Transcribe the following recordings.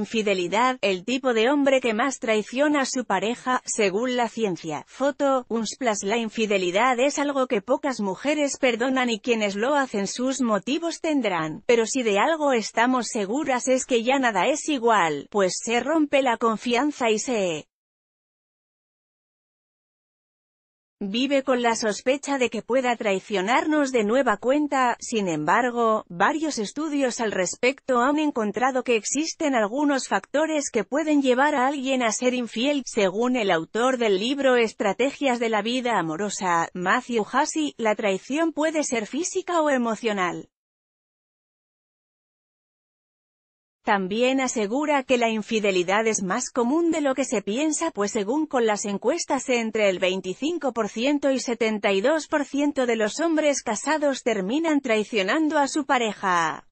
Infidelidad, el tipo de hombre que más traiciona a su pareja, según la ciencia. Foto, unsplash. La infidelidad es algo que pocas mujeres perdonan y quienes lo hacen sus motivos tendrán. Pero si de algo estamos seguras es que ya nada es igual, pues se rompe la confianza y se Vive con la sospecha de que pueda traicionarnos de nueva cuenta, sin embargo, varios estudios al respecto han encontrado que existen algunos factores que pueden llevar a alguien a ser infiel, según el autor del libro Estrategias de la Vida Amorosa, Matthew Hussey, la traición puede ser física o emocional. También asegura que la infidelidad es más común de lo que se piensa pues según con las encuestas entre el 25% y 72% de los hombres casados terminan traicionando a su pareja.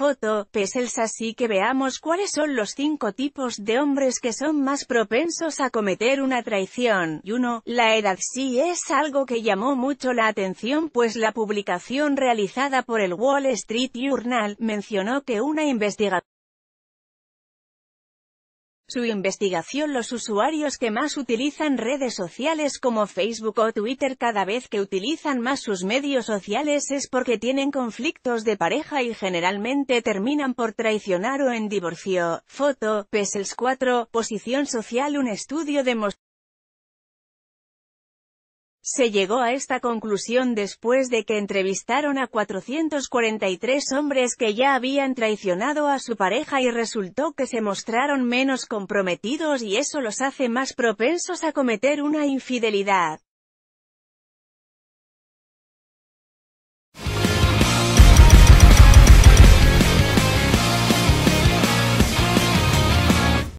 foto, Pesels así que veamos cuáles son los cinco tipos de hombres que son más propensos a cometer una traición. Y uno, La edad sí es algo que llamó mucho la atención pues la publicación realizada por el Wall Street Journal mencionó que una investigación su investigación Los usuarios que más utilizan redes sociales como Facebook o Twitter cada vez que utilizan más sus medios sociales es porque tienen conflictos de pareja y generalmente terminan por traicionar o en divorcio. Foto, Pesels 4, Posición Social Un estudio demostró se llegó a esta conclusión después de que entrevistaron a 443 hombres que ya habían traicionado a su pareja y resultó que se mostraron menos comprometidos y eso los hace más propensos a cometer una infidelidad.